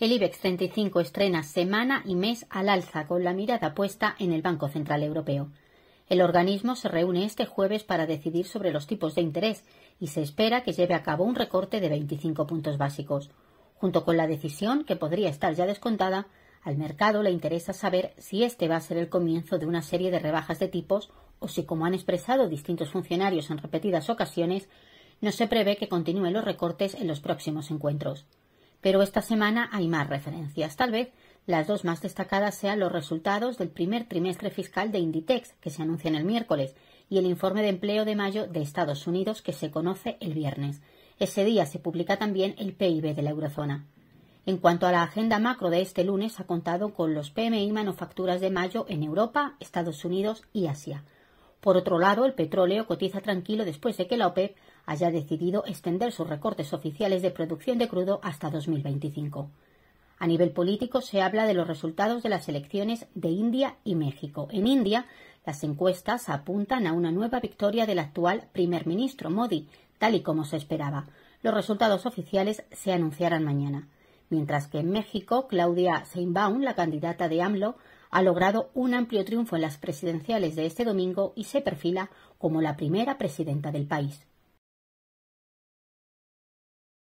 El IBEX 35 estrena semana y mes al alza con la mirada puesta en el Banco Central Europeo. El organismo se reúne este jueves para decidir sobre los tipos de interés y se espera que lleve a cabo un recorte de 25 puntos básicos. Junto con la decisión, que podría estar ya descontada, al mercado le interesa saber si este va a ser el comienzo de una serie de rebajas de tipos o si, como han expresado distintos funcionarios en repetidas ocasiones, no se prevé que continúen los recortes en los próximos encuentros. Pero esta semana hay más referencias. Tal vez las dos más destacadas sean los resultados del primer trimestre fiscal de Inditex, que se anuncian el miércoles, y el informe de empleo de mayo de Estados Unidos, que se conoce el viernes. Ese día se publica también el PIB de la eurozona. En cuanto a la agenda macro de este lunes, ha contado con los PMI manufacturas de mayo en Europa, Estados Unidos y Asia. Por otro lado, el petróleo cotiza tranquilo después de que la OPEP haya decidido extender sus recortes oficiales de producción de crudo hasta 2025. A nivel político se habla de los resultados de las elecciones de India y México. En India, las encuestas apuntan a una nueva victoria del actual primer ministro Modi, tal y como se esperaba. Los resultados oficiales se anunciarán mañana mientras que en México Claudia Sheinbaum, la candidata de AMLO, ha logrado un amplio triunfo en las presidenciales de este domingo y se perfila como la primera presidenta del país.